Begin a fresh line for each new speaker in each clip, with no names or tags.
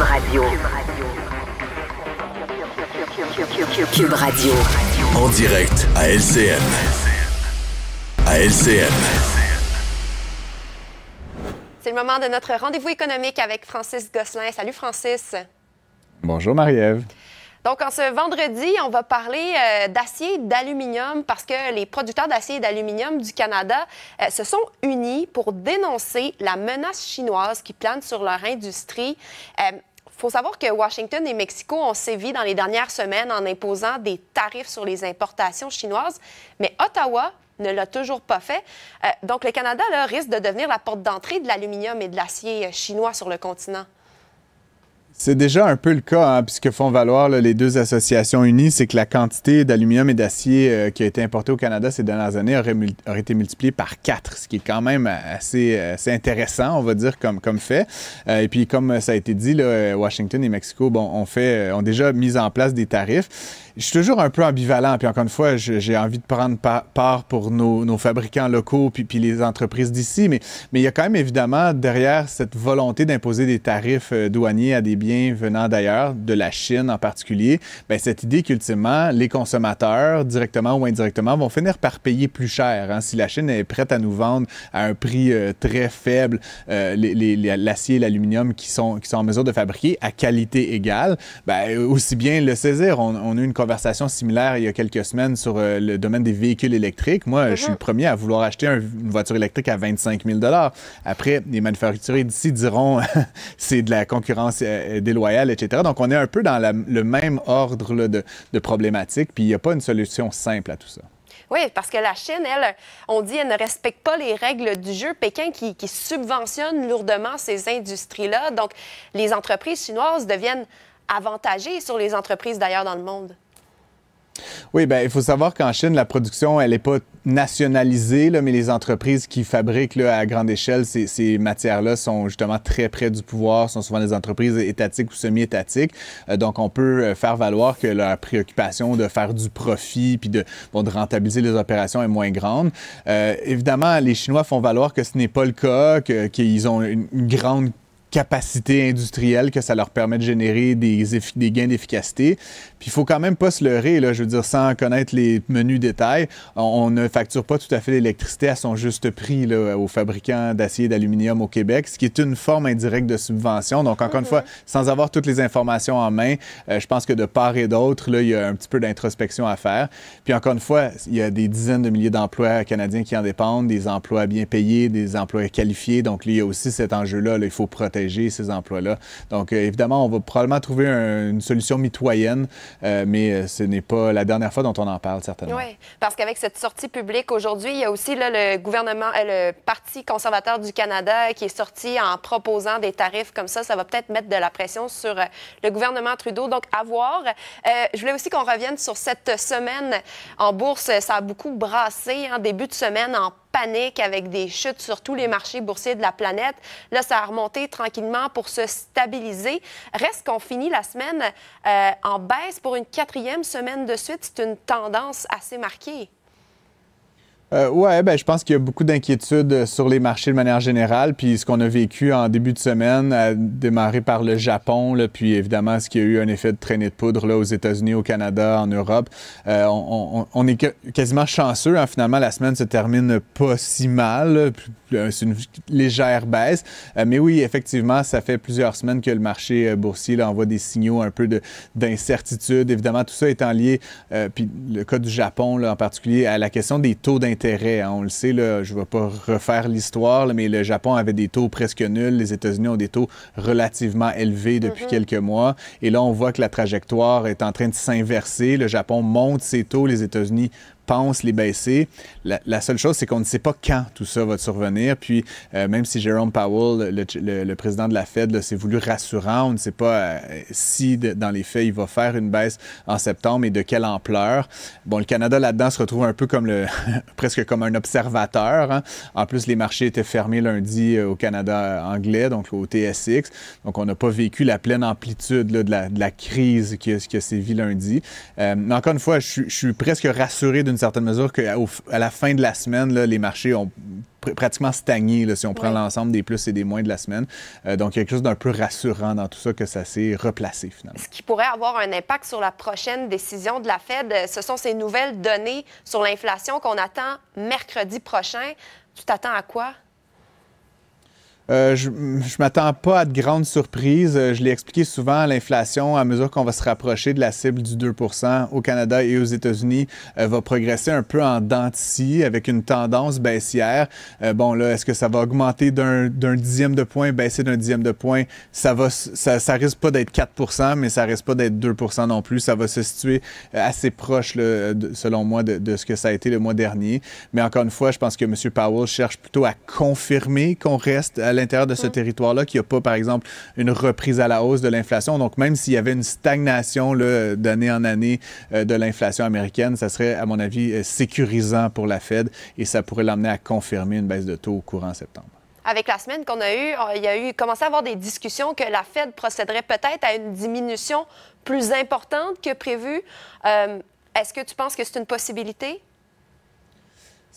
Radio.
En direct à LCM. À LCM.
C'est le moment de notre rendez-vous économique avec Francis Gosselin. Salut Francis.
Bonjour Marie-Ève.
Donc, en ce vendredi, on va parler d'acier euh, d'acier d'aluminium parce que les producteurs d'acier et d'aluminium du Canada euh, se sont unis pour dénoncer la menace chinoise qui plane sur leur industrie. Il euh, faut savoir que Washington et Mexico ont sévi dans les dernières semaines en imposant des tarifs sur les importations chinoises, mais Ottawa ne l'a toujours pas fait. donc, le Canada risque de devenir la porte d'entrée de l'aluminium et de l'acier chinois sur le continent.
C'est déjà un peu le cas, hein, puisque font valoir les deux associations unies, c'est que la quantité d'aluminium et d'acier euh, qui a été importée au Canada ces dernières années aurait, été multipliée par quatre, ce qui est quand même euh, euh, assez, intéressant, on va dire, comme, comme fait. et puis, comme ça a été dit, là, Washington et Mexico bon, ont, fait, ont déjà mis en place des tarifs je suis toujours un peu ambivalent. Puis encore une fois, j'ai envie de prendre part pour nos, fabricants locaux puis, puis les entreprises d'ici. Mais, mais il y a quand même évidemment derrière cette volonté d'imposer des tarifs euh, douaniers à des biens venant d'ailleurs, de la Chine en particulier, ben, cette idée qu'ultimement, les consommateurs, directement ou indirectement, vont finir par payer plus cher. Hein. Si la Chine est prête à nous vendre à un prix euh, très faible euh, l'acier et l'aluminium qui sont, qui sont en mesure de fabriquer à qualité égale, ben aussi bien le saisir. On, on a une conversation similaire il y a quelques semaines sur euh, le domaine des véhicules électriques. Moi, je suis mhm. le premier à vouloir acheter une voiture électrique à 25 000 Après, les manufacturiers d'ici diront c'est de la concurrence euh, euh, déloyale, etc. Donc, on est un peu dans le même ordre de, problématiques, puis il n'y a pas une solution simple à tout ça.
Oui, parce que la Chine, elle, on dit, elle ne respecte pas les règles du jeu. Pékin qui, qui subventionne lourdement ces industries-là. Donc, les entreprises chinoises deviennent avantagées sur les entreprises d'ailleurs dans le monde.
Oui, bien, il faut savoir qu'en Chine, la production, elle n'est pas nationalisée, là, mais les entreprises qui fabriquent là, à grande échelle ces, ces matières-là sont justement très près du pouvoir, sont souvent des entreprises étatiques ou semi-étatiques. Euh, donc, on peut euh, faire valoir que leur préoccupation de faire du profit puis de, bon, de rentabiliser les opérations est moins grande. Euh, évidemment, les Chinois font valoir que ce n'est pas le cas, qu'ils ont une grande capacité industrielle que ça leur permet de générer des, des gains d'efficacité. Puis il faut quand même pas se leurrer, là, je veux dire, sans connaître les menus détails, on, ne facture pas tout à fait l'électricité à son juste prix là, aux fabricants d'acier et d'aluminium au Québec, ce qui est une forme indirecte de subvention. Donc, encore une mhm. fois, sans avoir toutes les informations en main, euh, je pense que de part et d'autre, il y a un petit peu d'introspection à faire. Puis encore une fois, il y a des dizaines de milliers d'emplois canadiens qui en dépendent, des emplois bien payés, des emplois qualifiés. Donc, il y a aussi cet enjeu-là, là, il faut protéger ces emplois-là. Donc, euh, évidemment, on va probablement trouver une solution mitoyenne, euh, mais euh, ce n'est pas la dernière fois dont on en parle, certainement. Oui,
parce qu'avec cette sortie publique aujourd'hui, il y a aussi le gouvernement, le Parti conservateur du Canada qui est sorti en proposant des tarifs comme ça. Ça va peut-être mettre de la pression sur le gouvernement Trudeau. Donc, à voir. je voulais aussi qu'on revienne sur cette semaine en bourse. Ça a beaucoup brassé en hein, début de semaine en panique avec des chutes sur tous les marchés boursiers de la planète. Là, ça a remonté tranquillement pour se stabiliser. Reste qu'on finit la semaine euh, en baisse pour une quatrième semaine de suite. C'est une tendance assez marquée.
Euh, oui, ben, je pense qu'il y a beaucoup d'inquiétudes euh, sur les marchés de manière générale. Puis ce qu'on a vécu en début de semaine, démarré par le Japon, là, puis évidemment ce qui a eu un effet de traînée de poudre là, aux États-Unis, au Canada, en Europe. Euh, on, est quasiment chanceux. Hein, finalement, la semaine se termine pas si mal. Euh, c'est une légère baisse. mais oui, effectivement, ça fait plusieurs semaines que le marché boursier envoie des signaux un peu d'incertitude. Évidemment, tout ça étant lié, puis le cas du Japon là, en particulier, à la question des taux d'intérêt Hein. on le sait, je ne vais pas refaire l'histoire, mais le Japon avait des taux presque nuls, les États-Unis ont des taux relativement élevés depuis mm-hmm. quelques mois. Et là, on voit que la trajectoire est en train de s'inverser. Le Japon monte ses taux, les États-Unis pense les baisser. La, seule chose, c'est qu'on ne sait pas quand tout ça va survenir. Puis, euh, même si Jerome Powell, le, président de la Fed, s'est voulu rassurant, on ne sait pas euh, si, dans les faits, il va faire une baisse en septembre et de quelle ampleur. Bon, le Canada, là-dedans, se retrouve un peu comme le, presque comme un observateur. Hein. En plus, les marchés étaient fermés lundi euh, au Canada anglais, donc au TSX. Donc, on n'a pas vécu la pleine amplitude de, la, de, la, crise que qui a lundi. mais encore une fois, je, je suis presque rassuré d'une certaines certaine mesure qu'à à la fin de la semaine, les marchés ont pratiquement stagné si on prend l'ensemble des plus et des moins de la semaine. Euh, donc, quelque chose d'un peu rassurant dans tout ça que ça s'est replacé finalement. Ce qui
pourrait avoir un impact sur la prochaine décision de la Fed, euh, ce sont ces nouvelles données sur l'inflation qu'on attend mercredi prochain. Tu t'attends à quoi?
Euh, je ne m'attends pas à de grandes surprises. Euh, je l'ai expliqué souvent, l'inflation, à mesure qu'on va se rapprocher de la cible du 2 au Canada et aux États-Unis, euh, va progresser un peu en dentissie avec une tendance baissière. bon, là, est-ce que ça va augmenter d'un dixième de point, baisser d'un dixième de point? Ça va, ça, risque pas d'être 4 mais ça risque pas d'être 2 non plus. Ça va se situer assez proche, selon moi, de, de, ce que ça a été le mois dernier. Mais encore une fois, je pense que M. Powell cherche plutôt à confirmer qu'on reste à l'intérieur de ce territoire-là qu'il n'y a pas, par exemple, une reprise à la hausse de l'inflation. Donc, même s'il y avait une stagnation d'année en année euh, de l'inflation américaine, ça serait, à mon avis, euh, sécurisant pour la Fed et ça pourrait l'emmener à confirmer une baisse de taux au courant septembre
avec la semaine qu'on a eue, il y a eu commencé à avoir des discussions que la Fed procéderait peut-être à une diminution plus importante que prévue. Euh, est-ce que tu penses que c'est une possibilité?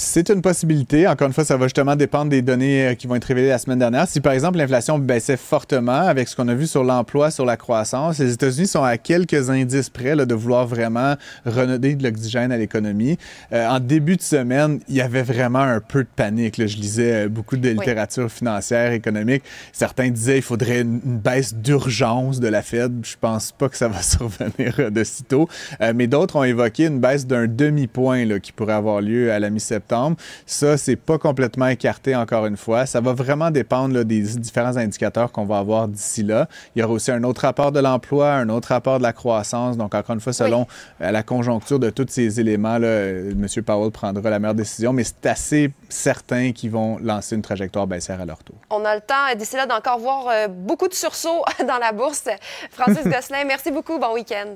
C'est une possibilité. Encore une fois, ça va justement dépendre des données euh, qui vont être révélées la semaine dernière. Si par exemple l'inflation baissait fortement avec ce qu'on a vu sur l'emploi, sur la croissance, les États-Unis sont à quelques indices près de vouloir vraiment renoder de l'oxygène à l'économie. Euh, en début de semaine, il y avait vraiment un peu de panique. Je lisais euh, beaucoup de littérature financière, économique. Certains disaient qu'il faudrait une, baisse d'urgence de la Fed. Je pense pas que ça va survenir de sitôt. tôt. mais d'autres ont évoqué une baisse d'un demi-point qui pourrait avoir lieu à la mi-septembre ça, c'est pas complètement écarté encore une fois. Ça va vraiment dépendre des différents indicateurs qu'on va avoir d'ici là. Il y aura aussi un autre rapport de l'emploi, un autre rapport de la croissance. Donc, encore une fois, selon euh, la conjoncture de tous ces éléments, là, euh, M. Powell prendra la meilleure décision, mais c'est assez certain qu'ils vont lancer une trajectoire baissière à leur tour.
On a le temps euh, d'ici là d'encore voir beaucoup de sursauts dans la bourse. Francis Gosselin, merci beaucoup. Bon week-end.